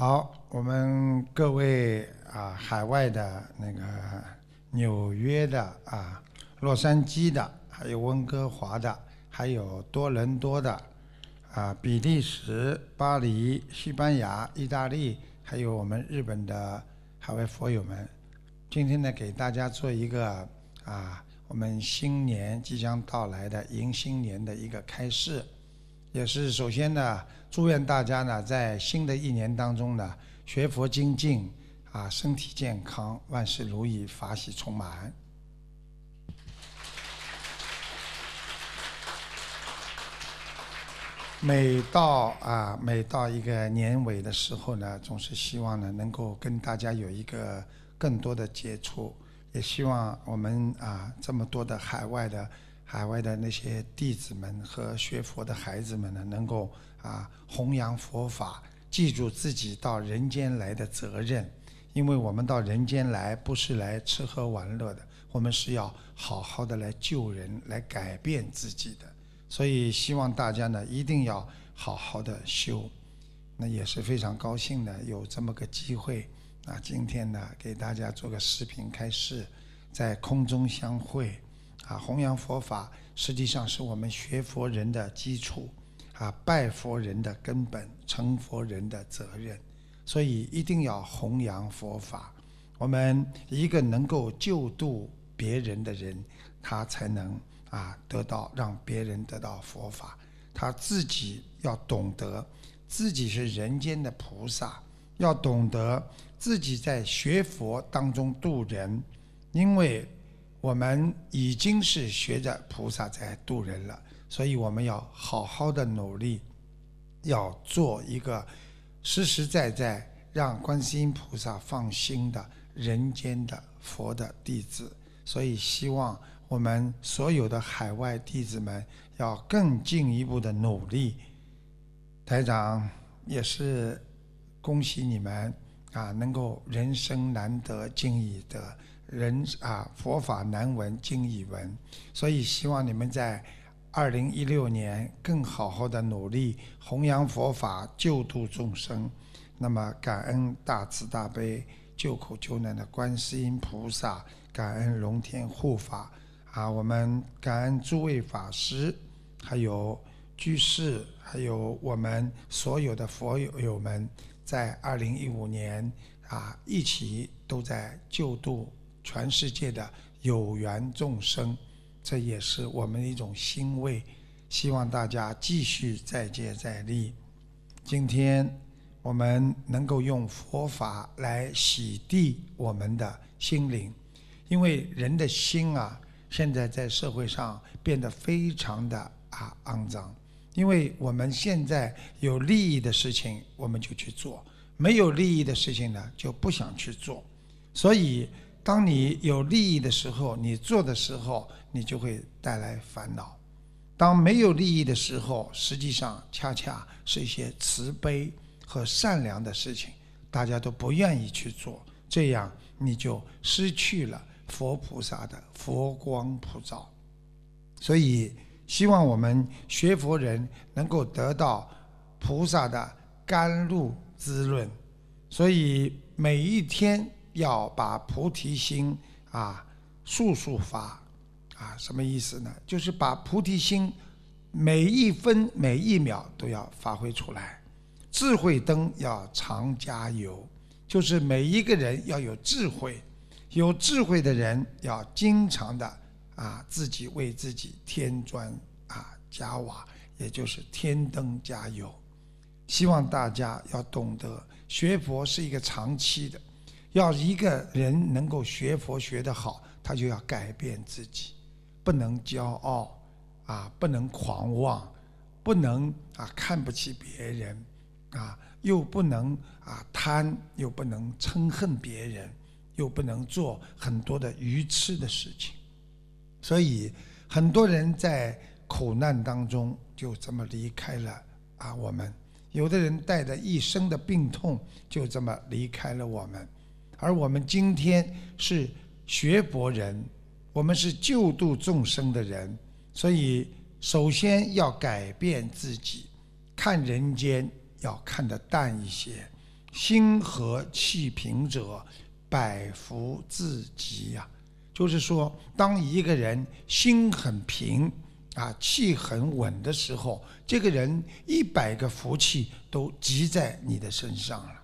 好，我们各位啊，海外的那个纽约的啊，洛杉矶的，还有温哥华的，还有多伦多的，啊，比利时、巴黎、西班牙、意大利，还有我们日本的海外佛友们，今天呢，给大家做一个啊，我们新年即将到来的迎新年的一个开示。也是首先呢，祝愿大家呢，在新的一年当中呢，学佛精进，啊，身体健康，万事如意，法喜充满。每到啊，每到一个年尾的时候呢，总是希望呢，能够跟大家有一个更多的接触，也希望我们啊，这么多的海外的。海外的那些弟子们和学佛的孩子们呢，能够啊弘扬佛法，记住自己到人间来的责任。因为我们到人间来不是来吃喝玩乐的，我们是要好好的来救人、来改变自己的。所以希望大家呢一定要好好的修。那也是非常高兴呢，有这么个机会啊，今天呢给大家做个视频开示，在空中相会。啊，弘扬佛法实际上是我们学佛人的基础，啊，拜佛人的根本，成佛人的责任，所以一定要弘扬佛法。我们一个能够救度别人的人，他才能啊得到让别人得到佛法，他自己要懂得自己是人间的菩萨，要懂得自己在学佛当中度人，因为。我们已经是学着菩萨在渡人了，所以我们要好好的努力，要做一个实实在在让观世音菩萨放心的人间的佛的弟子。所以希望我们所有的海外弟子们要更进一步的努力。台长也是恭喜你们啊，能够人生难得今已得。人啊，佛法难闻，经已闻，所以希望你们在二零一六年更好好的努力弘扬佛法，救度众生。那么，感恩大慈大悲救苦救难的观世音菩萨，感恩龙天护法啊，我们感恩诸位法师，还有居士，还有我们所有的佛友友们，在二零一五年啊，一起都在救度。全世界的有缘众生，这也是我们的一种欣慰。希望大家继续再接再厉。今天我们能够用佛法来洗涤我们的心灵，因为人的心啊，现在在社会上变得非常的啊肮脏。因为我们现在有利益的事情，我们就去做；没有利益的事情呢，就不想去做。所以。当你有利益的时候，你做的时候，你就会带来烦恼；当没有利益的时候，实际上恰恰是一些慈悲和善良的事情，大家都不愿意去做。这样你就失去了佛菩萨的佛光普照。所以，希望我们学佛人能够得到菩萨的甘露滋润。所以，每一天。要把菩提心啊，速速发，啊，什么意思呢？就是把菩提心每一分每一秒都要发挥出来。智慧灯要常加油，就是每一个人要有智慧，有智慧的人要经常的啊，自己为自己添砖啊加瓦，也就是添灯加油。希望大家要懂得学佛是一个长期的。要一个人能够学佛学得好，他就要改变自己，不能骄傲，啊，不能狂妄，不能啊看不起别人，啊，又不能啊贪，又不能嗔恨别人，又不能做很多的愚痴的事情。所以很多人在苦难当中就这么离开了啊我们，有的人带着一生的病痛就这么离开了我们。而我们今天是学佛人，我们是救度众生的人，所以首先要改变自己，看人间要看得淡一些。心和气平者，百福自集呀。就是说，当一个人心很平啊，气很稳的时候，这个人一百个福气都集在你的身上了。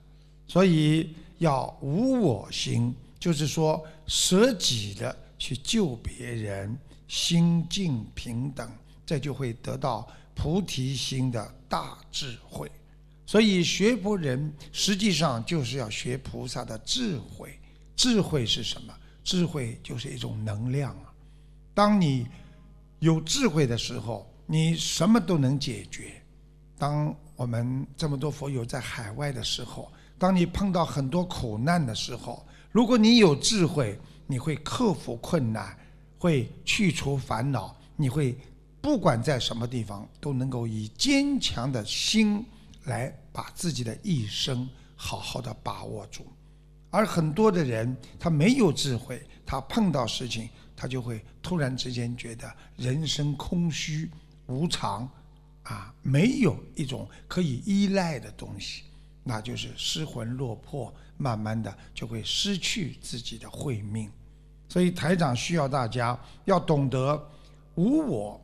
所以要无我心，就是说舍己的去救别人，心境平等，这就会得到菩提心的大智慧。所以学佛人实际上就是要学菩萨的智慧。智慧是什么？智慧就是一种能量啊。当你有智慧的时候，你什么都能解决。当我们这么多佛友在海外的时候，当你碰到很多苦难的时候，如果你有智慧，你会克服困难，会去除烦恼，你会不管在什么地方都能够以坚强的心来把自己的一生好好的把握住。而很多的人他没有智慧，他碰到事情，他就会突然之间觉得人生空虚、无常，啊，没有一种可以依赖的东西。那就是失魂落魄，慢慢的就会失去自己的慧命，所以台长需要大家要懂得无我，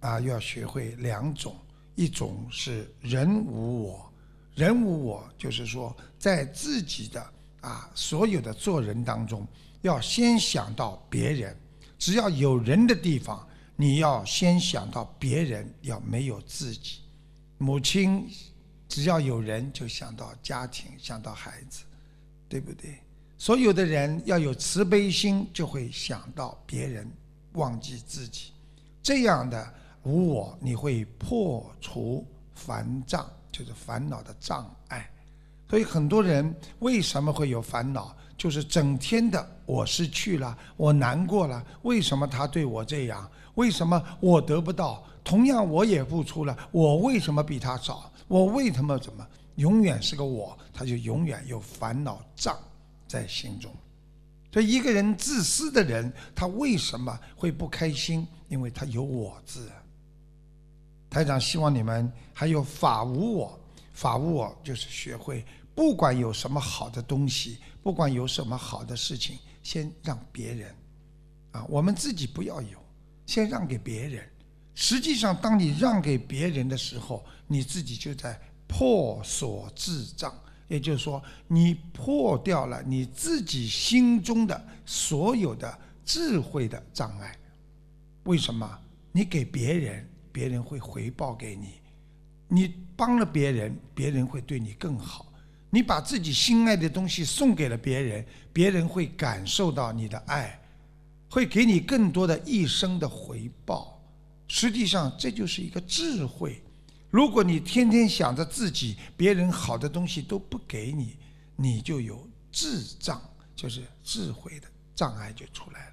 啊，要学会两种，一种是人无我，人无我就是说在自己的啊所有的做人当中，要先想到别人，只要有人的地方，你要先想到别人，要没有自己，母亲。只要有人，就想到家庭，想到孩子，对不对？所有的人要有慈悲心，就会想到别人，忘记自己。这样的无我，你会破除烦障，就是烦恼的障碍。所以很多人为什么会有烦恼？就是整天的我失去了，我难过了。为什么他对我这样？为什么我得不到？同样我也付出了，我为什么比他少？我为什么怎么永远是个我，他就永远有烦恼障在心中。所以一个人自私的人，他为什么会不开心？因为他有我字。台长希望你们还有法无我，法无我就是学会，不管有什么好的东西，不管有什么好的事情，先让别人，啊，我们自己不要有，先让给别人。实际上，当你让给别人的时候，你自己就在破锁智障。也就是说，你破掉了你自己心中的所有的智慧的障碍。为什么？你给别人，别人会回报给你；你帮了别人，别人会对你更好；你把自己心爱的东西送给了别人，别人会感受到你的爱，会给你更多的一生的回报。实际上这就是一个智慧。如果你天天想着自己，别人好的东西都不给你，你就有智障，就是智慧的障碍就出来了。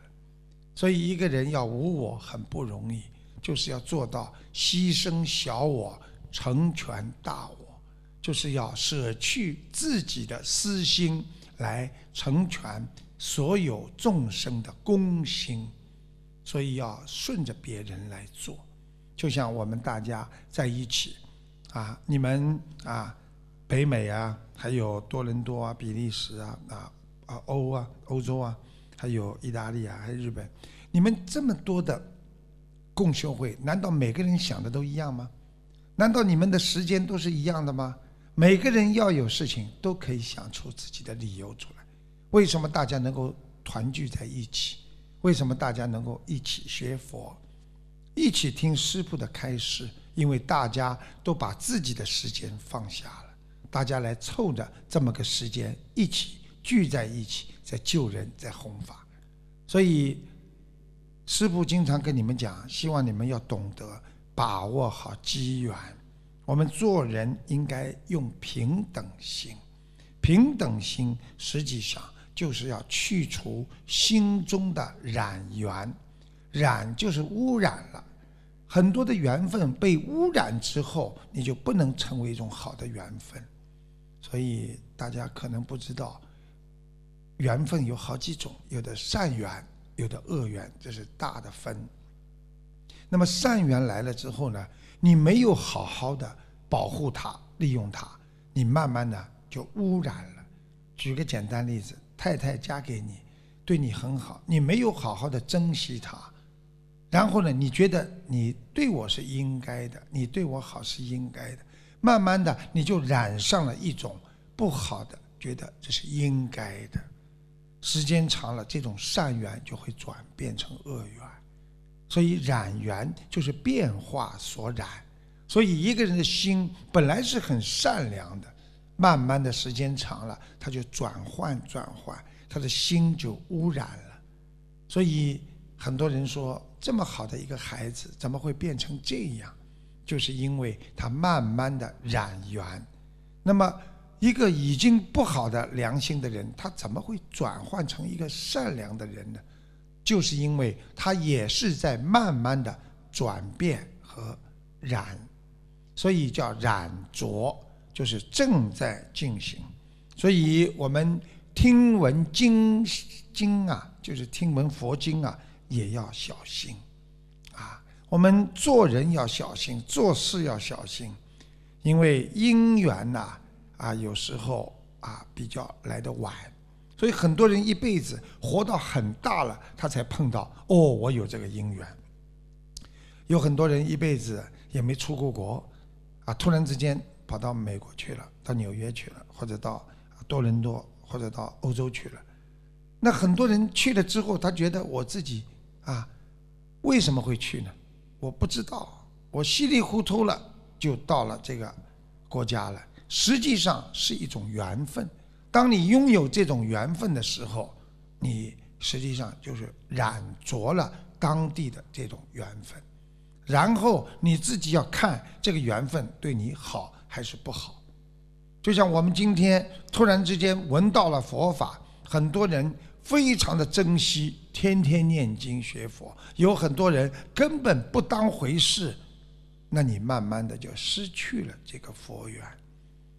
所以一个人要无我很不容易，就是要做到牺牲小我，成全大我，就是要舍去自己的私心，来成全所有众生的公心。所以要顺着别人来做，就像我们大家在一起，啊，你们啊，北美啊，还有多伦多啊，比利时啊，啊啊，欧啊，欧洲啊，还有意大利啊，还有日本，你们这么多的共修会，难道每个人想的都一样吗？难道你们的时间都是一样的吗？每个人要有事情，都可以想出自己的理由出来。为什么大家能够团聚在一起？为什么大家能够一起学佛，一起听师傅的开示？因为大家都把自己的时间放下了，大家来凑着这么个时间一起聚在一起，在救人，在弘法。所以师傅经常跟你们讲，希望你们要懂得把握好机缘。我们做人应该用平等心，平等心实际上。就是要去除心中的染缘，染就是污染了，很多的缘分被污染之后，你就不能成为一种好的缘分。所以大家可能不知道，缘分有好几种，有的善缘，有的恶缘，这是大的分。那么善缘来了之后呢，你没有好好的保护它、利用它，你慢慢的就污染了。举个简单例子。太太嫁给你，对你很好，你没有好好的珍惜她，然后呢，你觉得你对我是应该的，你对我好是应该的，慢慢的你就染上了一种不好的，觉得这是应该的，时间长了，这种善缘就会转变成恶缘，所以染缘就是变化所染，所以一个人的心本来是很善良的。慢慢的时间长了，他就转换转换，他的心就污染了。所以很多人说，这么好的一个孩子怎么会变成这样？就是因为他慢慢的染源。那么，一个已经不好的良心的人，他怎么会转换成一个善良的人呢？就是因为他也是在慢慢的转变和染，所以叫染浊。就是正在进行，所以我们听闻经经啊，就是听闻佛经啊，也要小心啊。我们做人要小心，做事要小心，因为因缘呐啊，有时候啊比较来得晚，所以很多人一辈子活到很大了，他才碰到哦，我有这个因缘。有很多人一辈子也没出过国啊，突然之间。跑到美国去了，到纽约去了，或者到多伦多，或者到欧洲去了。那很多人去了之后，他觉得我自己啊，为什么会去呢？我不知道，我稀里糊涂了就到了这个国家了。实际上是一种缘分。当你拥有这种缘分的时候，你实际上就是染着了当地的这种缘分。然后你自己要看这个缘分对你好。还是不好，就像我们今天突然之间闻到了佛法，很多人非常的珍惜，天天念经学佛，有很多人根本不当回事，那你慢慢的就失去了这个佛缘。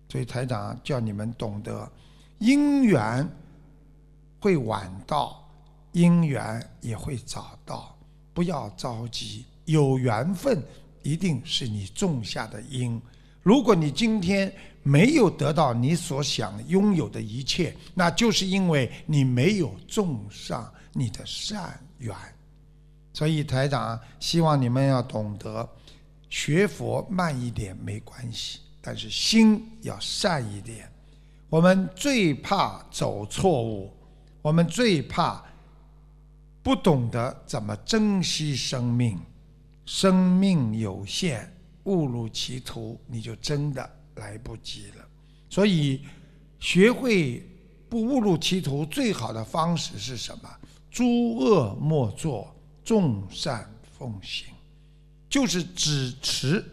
所以台长叫你们懂得，因缘会晚到，因缘也会早到，不要着急，有缘分一定是你种下的因。如果你今天没有得到你所想拥有的一切，那就是因为你没有种上你的善缘。所以台长希望你们要懂得，学佛慢一点没关系，但是心要善一点。我们最怕走错误，我们最怕不懂得怎么珍惜生命，生命有限。误入歧途，你就真的来不及了。所以，学会不误入歧途最好的方式是什么？诸恶莫作，众善奉行，就是止持。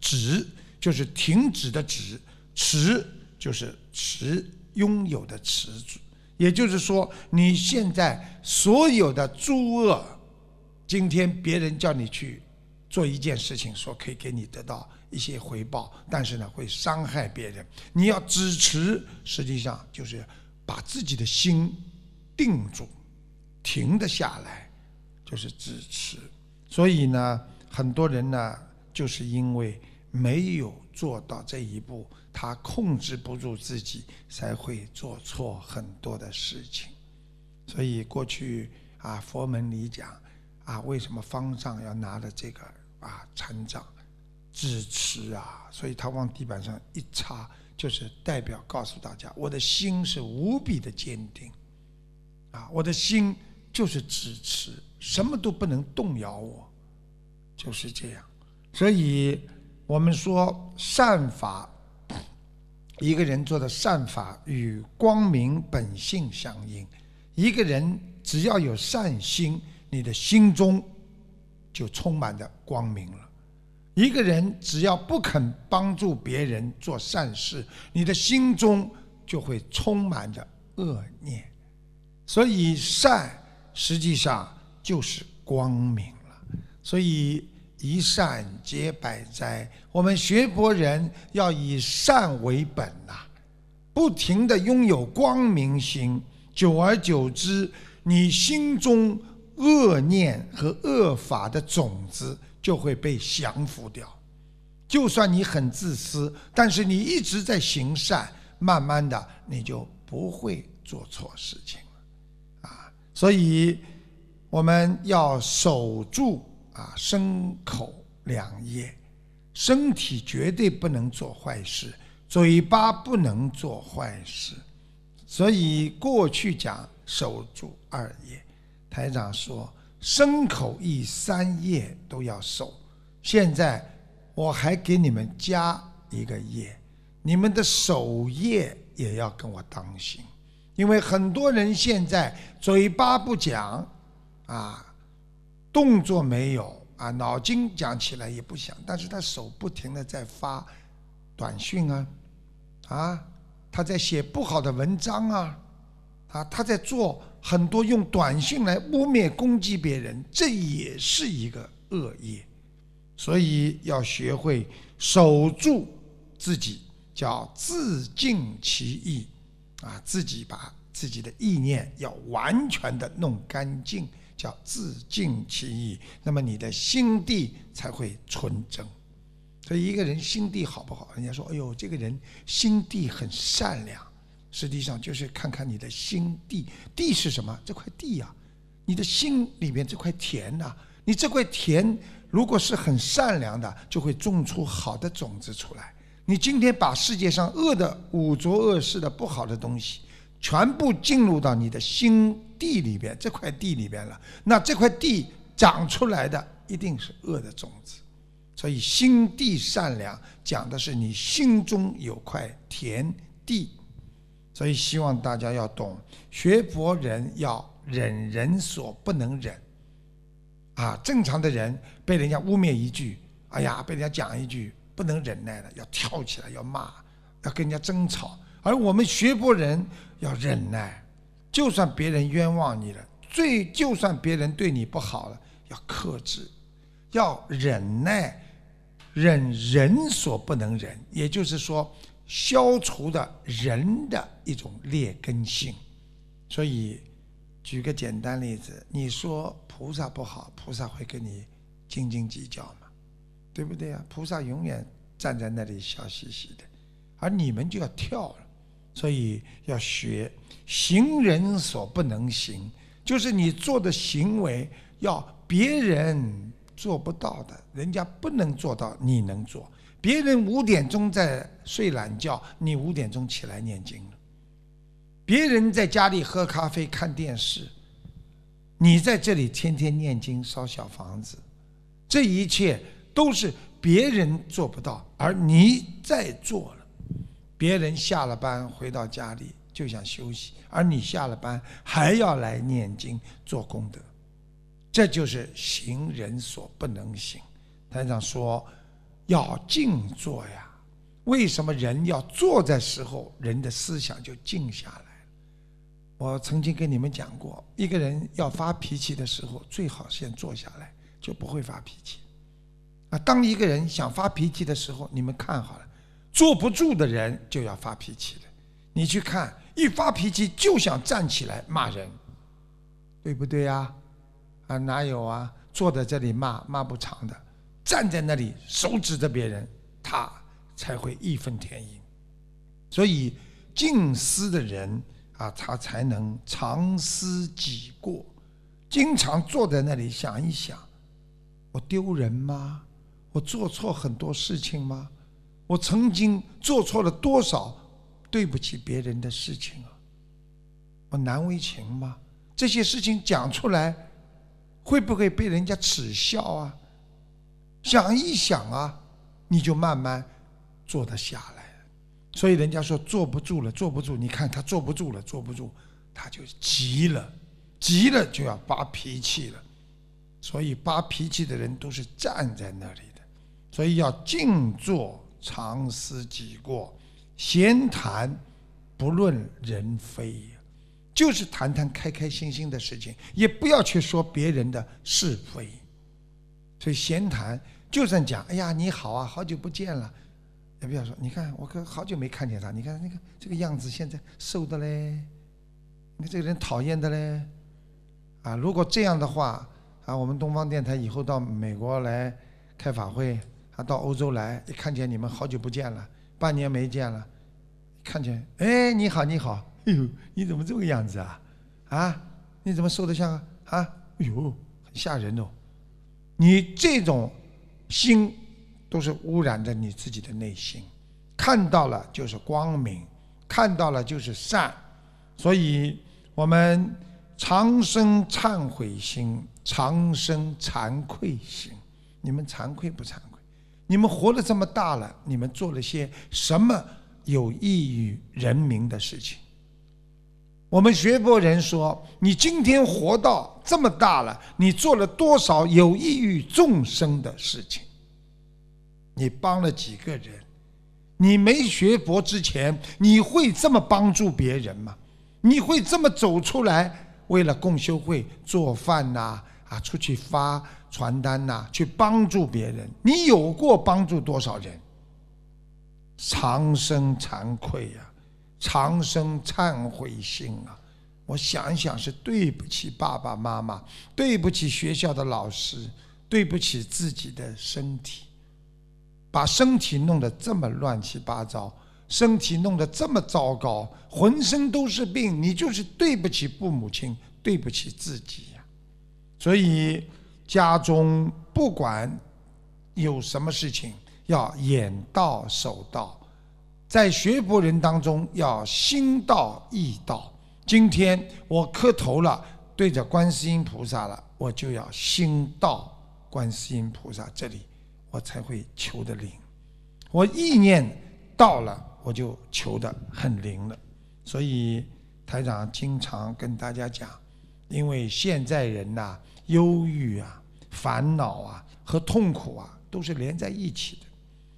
止就是停止的止，持就是持拥有的持。也就是说，你现在所有的诸恶，今天别人叫你去。做一件事情，说可以给你得到一些回报，但是呢，会伤害别人。你要支持，实际上就是把自己的心定住，停得下来，就是支持。所以呢，很多人呢，就是因为没有做到这一步，他控制不住自己，才会做错很多的事情。所以过去啊，佛门里讲啊，为什么方丈要拿着这个？啊，成长支持啊，所以他往地板上一插，就是代表告诉大家，我的心是无比的坚定，啊，我的心就是支持，什么都不能动摇我，就是这样。所以我们说善法，一个人做的善法与光明本性相应。一个人只要有善心，你的心中。就充满着光明了。一个人只要不肯帮助别人做善事，你的心中就会充满着恶念。所以善实际上就是光明了。所以一善皆百灾。我们学佛人要以善为本呐，不停的拥有光明心，久而久之，你心中。恶念和恶法的种子就会被降服掉。就算你很自私，但是你一直在行善，慢慢的你就不会做错事情了。啊，所以我们要守住啊身口两业，身体绝对不能做坏事，嘴巴不能做坏事。所以过去讲守住二业。台长说：“牲口一三业都要守，现在我还给你们加一个业，你们的守业也要跟我当心，因为很多人现在嘴巴不讲，啊，动作没有啊，脑筋讲起来也不响，但是他手不停的在发短信啊，啊，他在写不好的文章啊。”啊，他在做很多用短信来污蔑攻击别人，这也是一个恶业，所以要学会守住自己，叫自净其意，啊，自己把自己的意念要完全的弄干净，叫自净其意，那么你的心地才会纯正。所以一个人心地好不好，人家说，哎呦，这个人心地很善良。实际上就是看看你的心地，地是什么？这块地呀，你的心里面这块田呐，你这块田如果是很善良的，就会种出好的种子出来。你今天把世界上恶的、五浊恶世的不好的东西，全部进入到你的心地里边，这块地里边了，那这块地长出来的一定是恶的种子。所以，心地善良讲的是你心中有块田地。所以希望大家要懂，学佛人要忍人所不能忍，啊，正常的人被人家污蔑一句，哎呀，被人家讲一句，不能忍耐了，要跳起来，要骂，要跟人家争吵。而我们学佛人要忍耐，就算别人冤枉你了，最就算别人对你不好了，要克制，要忍耐，忍人所不能忍，也就是说。消除的人的一种劣根性，所以举个简单例子，你说菩萨不好，菩萨会跟你斤斤计较吗？对不对啊？菩萨永远站在那里笑嘻嘻的，而你们就要跳了。所以要学行人所不能行，就是你做的行为要别人做不到的，人家不能做到，你能做。别人五点钟在睡懒觉，你五点钟起来念经了；别人在家里喝咖啡看电视，你在这里天天念经烧小房子，这一切都是别人做不到，而你在做了。别人下了班回到家里就想休息，而你下了班还要来念经做功德，这就是行人所不能行。台长说。要静坐呀，为什么人要坐在时候，人的思想就静下来了？我曾经跟你们讲过，一个人要发脾气的时候，最好先坐下来，就不会发脾气。啊，当一个人想发脾气的时候，你们看好了，坐不住的人就要发脾气了。你去看，一发脾气就想站起来骂人，对不对啊？啊，哪有啊？坐在这里骂，骂不长的。站在那里，手指着别人，他才会义愤填膺。所以，静思的人啊，他才能常思己过。经常坐在那里想一想：我丢人吗？我做错很多事情吗？我曾经做错了多少对不起别人的事情啊？我难为情吗？这些事情讲出来，会不会被人家耻笑啊？想一想啊，你就慢慢坐得下来。所以人家说坐不住了，坐不住。你看他坐不住了，坐不住，他就急了，急了就要发脾气了。所以发脾气的人都是站在那里的。所以要静坐，常思己过，闲谈不论人非，就是谈谈开开心心的事情，也不要去说别人的是非。所以闲谈就算讲，哎呀，你好啊，好久不见了。也不要说，你看我可好久没看见他，你看那个这个样子现在瘦的嘞，你这个人讨厌的嘞，啊，如果这样的话，啊，我们东方电台以后到美国来开法会，啊，到欧洲来一看见你们好久不见了，半年没见了，看见，哎，你好，你好，哎呦，你怎么这个样子啊？啊，你怎么瘦的像啊？啊，哎呦，很吓人哦。你这种心都是污染着你自己的内心，看到了就是光明，看到了就是善，所以我们常生忏悔心，常生惭愧心。你们惭愧不惭愧？你们活了这么大了，你们做了些什么有益于人民的事情？我们学佛人说，你今天活到这么大了，你做了多少有益于众生的事情？你帮了几个人？你没学佛之前，你会这么帮助别人吗？你会这么走出来，为了共修会做饭呐，啊，出去发传单呐，去帮助别人？你有过帮助多少人？长生惭愧呀！长生忏悔心啊！我想想，是对不起爸爸妈妈，对不起学校的老师，对不起自己的身体，把身体弄得这么乱七八糟，身体弄得这么糟糕，浑身都是病，你就是对不起父母亲，对不起自己呀。所以，家中不管有什么事情，要眼到手到。在学佛人当中，要心到意到。今天我磕头了，对着观世音菩萨了，我就要心到观世音菩萨这里，我才会求得灵。我意念到了，我就求的很灵了。所以台长经常跟大家讲，因为现在人呐，忧郁啊、烦恼啊和痛苦啊都是连在一起的。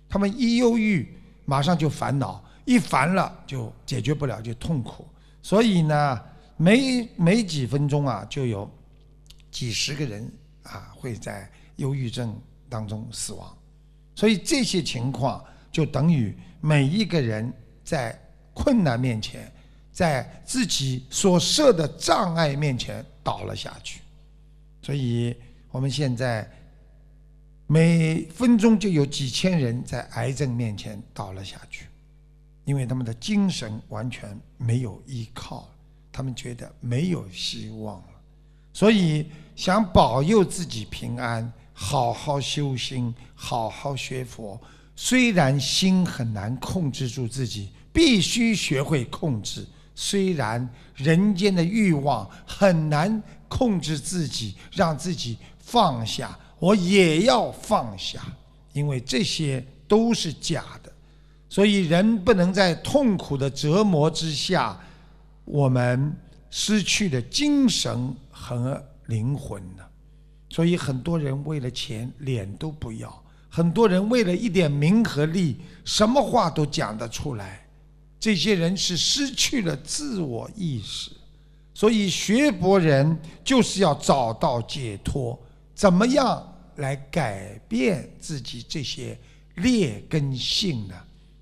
他们一忧郁。马上就烦恼，一烦了就解决不了，就痛苦。所以呢，没没几分钟啊，就有几十个人啊会在忧郁症当中死亡。所以这些情况就等于每一个人在困难面前，在自己所设的障碍面前倒了下去。所以，我们现在。每分钟就有几千人在癌症面前倒了下去，因为他们的精神完全没有依靠，他们觉得没有希望了，所以想保佑自己平安，好好修心，好好学佛。虽然心很难控制住自己，必须学会控制；虽然人间的欲望很难控制自己，让自己放下。我也要放下，因为这些都是假的，所以人不能在痛苦的折磨之下，我们失去的精神和灵魂呢。所以很多人为了钱脸都不要，很多人为了一点名和利，什么话都讲得出来。这些人是失去了自我意识，所以学博人就是要找到解脱，怎么样？来改变自己这些劣根性呢？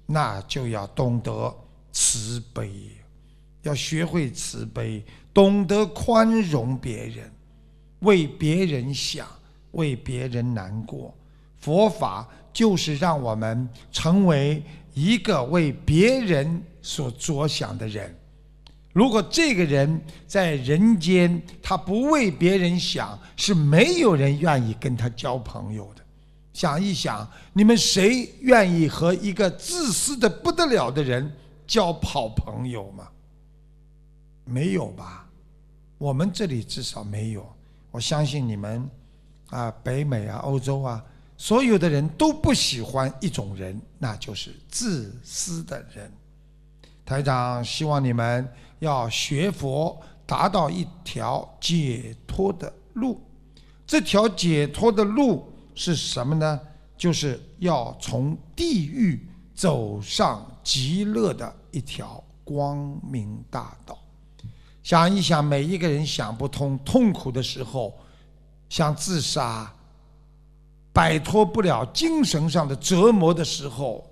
那就要懂得慈悲，要学会慈悲，懂得宽容别人，为别人想，为别人难过。佛法就是让我们成为一个为别人所着想的人。如果这个人在人间，他不为别人想，是没有人愿意跟他交朋友的。想一想，你们谁愿意和一个自私的不得了的人交好朋友吗？没有吧？我们这里至少没有。我相信你们，啊，北美啊，欧洲啊，所有的人都不喜欢一种人，那就是自私的人。台长希望你们要学佛，达到一条解脱的路。这条解脱的路是什么呢？就是要从地狱走上极乐的一条光明大道。想一想，每一个人想不通、痛苦的时候，想自杀，摆脱不了精神上的折磨的时候。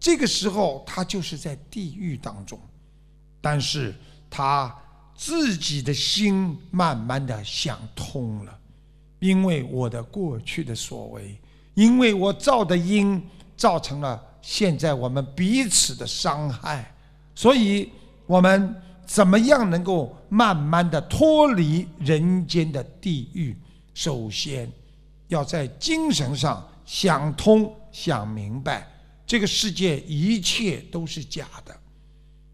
这个时候，他就是在地狱当中，但是他自己的心慢慢的想通了，因为我的过去的所为，因为我造的因，造成了现在我们彼此的伤害，所以我们怎么样能够慢慢的脱离人间的地狱？首先，要在精神上想通、想明白。这个世界一切都是假的，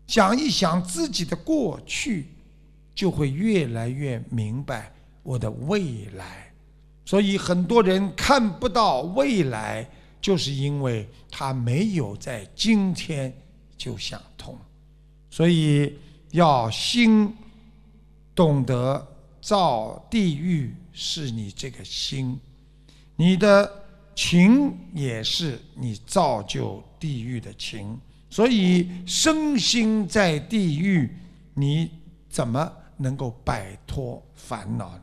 想一想自己的过去，就会越来越明白我的未来。所以很多人看不到未来，就是因为他没有在今天就想通。所以要心懂得造地狱是你这个心，你的。情也是你造就地狱的情，所以身心在地狱，你怎么能够摆脱烦恼呢？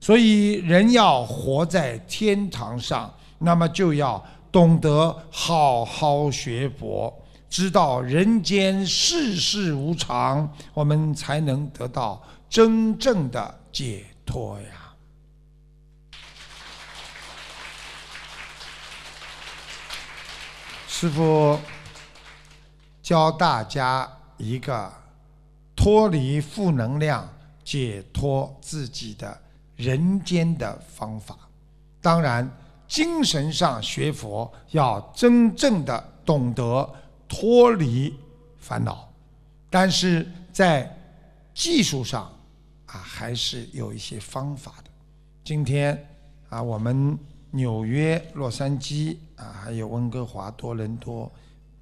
所以人要活在天堂上，那么就要懂得好好学佛，知道人间世事无常，我们才能得到真正的解脱呀。师父教大家一个脱离负能量、解脱自己的人间的方法。当然，精神上学佛要真正的懂得脱离烦恼，但是在技术上啊，还是有一些方法的。今天啊，我们纽约、洛杉矶。啊，还有温哥华、多伦多、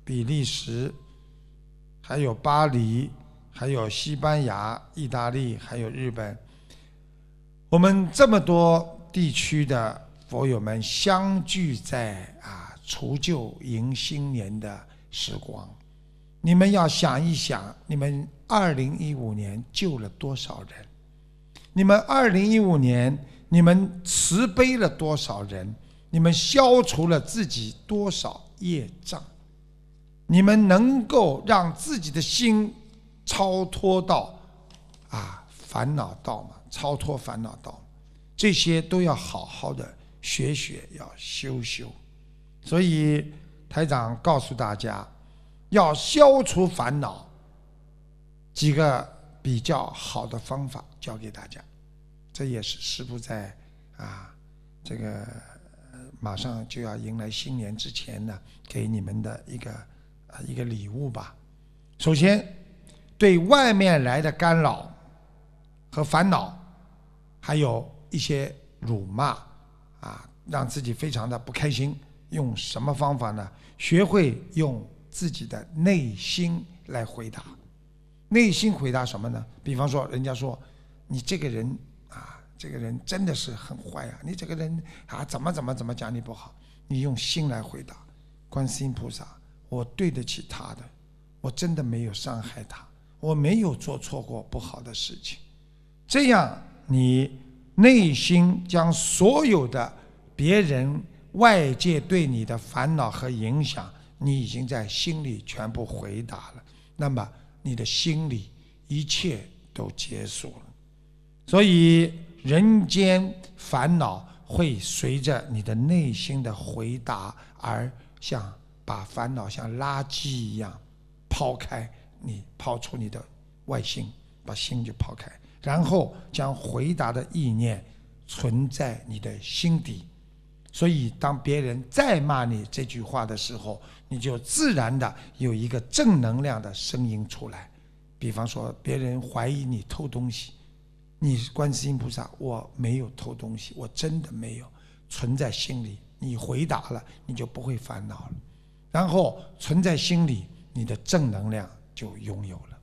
比利时，还有巴黎，还有西班牙、意大利，还有日本。我们这么多地区的佛友们相聚在啊，除旧迎新年的时光。你们要想一想，你们二零一五年救了多少人？你们二零一五年，你们慈悲了多少人？你们消除了自己多少业障？你们能够让自己的心超脱到啊烦恼道吗？超脱烦恼道这些都要好好的学学，要修修。所以台长告诉大家，要消除烦恼，几个比较好的方法教给大家。这也是师父在啊这个。马上就要迎来新年之前呢，给你们的一个啊一个礼物吧。首先，对外面来的干扰和烦恼，还有一些辱骂啊，让自己非常的不开心。用什么方法呢？学会用自己的内心来回答。内心回答什么呢？比方说，人家说你这个人。这个人真的是很坏啊！你这个人啊，怎么怎么怎么讲你不好？你用心来回答，观世音菩萨，我对得起他的，我真的没有伤害他，我没有做错过不好的事情。这样，你内心将所有的别人、外界对你的烦恼和影响，你已经在心里全部回答了。那么，你的心里一切都结束了。所以。人间烦恼会随着你的内心的回答而像把烦恼像垃圾一样抛开，你抛出你的外心，把心就抛开，然后将回答的意念存在你的心底。所以，当别人再骂你这句话的时候，你就自然的有一个正能量的声音出来。比方说，别人怀疑你偷东西。你观世音菩萨，我没有偷东西，我真的没有，存在心里。你回答了，你就不会烦恼了。然后存在心里，你的正能量就拥有了。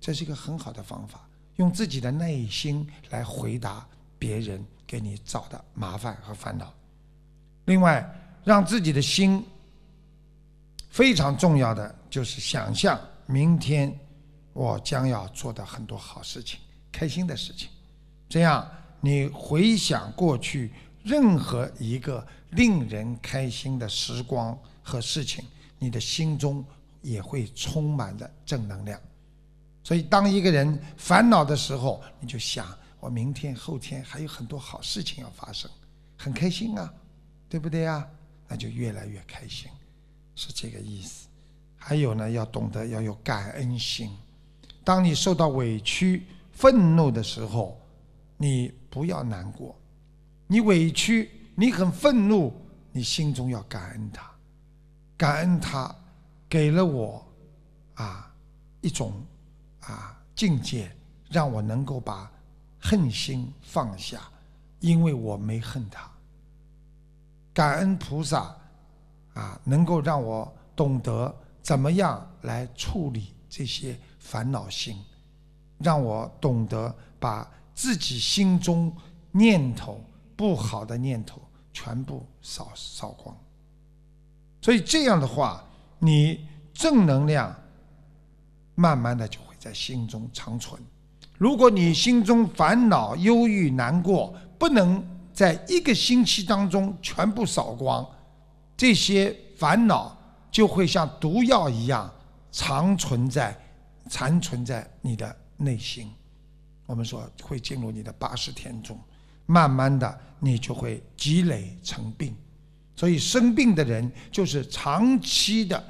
这是一个很好的方法，用自己的内心来回答别人给你找的麻烦和烦恼。另外，让自己的心非常重要的就是想象明天我将要做的很多好事情。开心的事情，这样你回想过去任何一个令人开心的时光和事情，你的心中也会充满了正能量。所以，当一个人烦恼的时候，你就想：我明天、后天还有很多好事情要发生，很开心啊，对不对呀？那就越来越开心，是这个意思。还有呢，要懂得要有感恩心。当你受到委屈，愤怒的时候，你不要难过。你委屈，你很愤怒，你心中要感恩他，感恩他给了我啊一种啊境界，让我能够把恨心放下，因为我没恨他。感恩菩萨啊，能够让我懂得怎么样来处理这些烦恼心。让我懂得把自己心中念头不好的念头全部扫扫光，所以这样的话，你正能量慢慢的就会在心中长存。如果你心中烦恼、忧郁、难过，不能在一个星期当中全部扫光，这些烦恼就会像毒药一样长存在、残存在你的。内心，我们说会进入你的八十天中，慢慢的你就会积累成病，所以生病的人就是长期的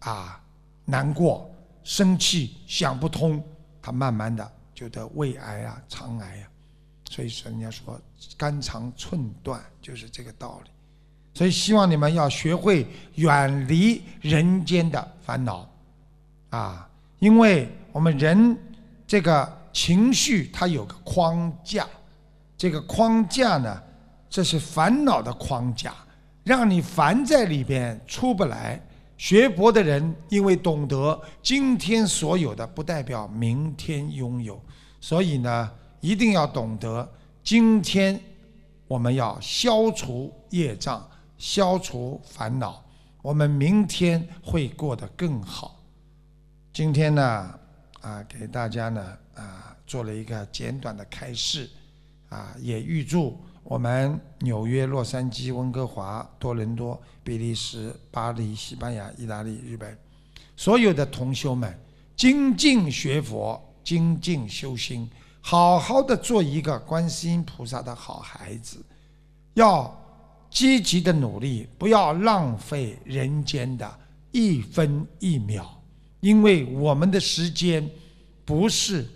啊难过、生气、想不通，他慢慢的就得胃癌啊、肠癌啊，所以说人家说肝肠寸断就是这个道理，所以希望你们要学会远离人间的烦恼，啊，因为我们人。这个情绪它有个框架，这个框架呢，这是烦恼的框架，让你烦在里边出不来。学佛的人因为懂得今天所有的不代表明天拥有，所以呢，一定要懂得今天我们要消除业障、消除烦恼，我们明天会过得更好。今天呢？啊，给大家呢啊做了一个简短的开示啊，也预祝我们纽约、洛杉矶、温哥华、多伦多、比利时、巴黎、西班牙、意大利、日本所有的同修们精进学佛、精进修心，好好的做一个观世音菩萨的好孩子，要积极的努力，不要浪费人间的一分一秒。因为我们的时间不是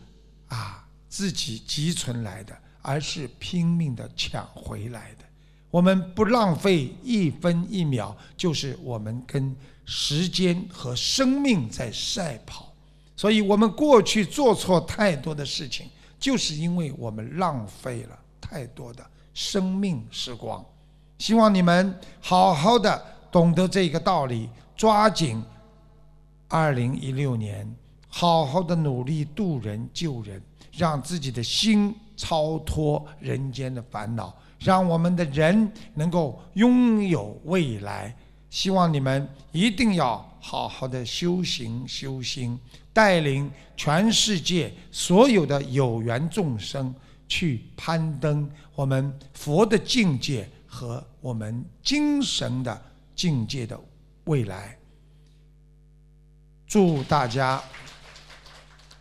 啊自己积存来的，而是拼命的抢回来的。我们不浪费一分一秒，就是我们跟时间和生命在赛跑。所以我们过去做错太多的事情，就是因为我们浪费了太多的生命时光。希望你们好好的懂得这个道理，抓紧。二零一六年，好好的努力度人救人，让自己的心超脱人间的烦恼，让我们的人能够拥有未来。希望你们一定要好好的修行修心，带领全世界所有的有缘众生去攀登我们佛的境界和我们精神的境界的未来。祝大家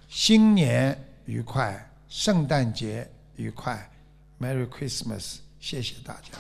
新年愉快，圣诞节愉快，Merry Christmas！谢谢大家。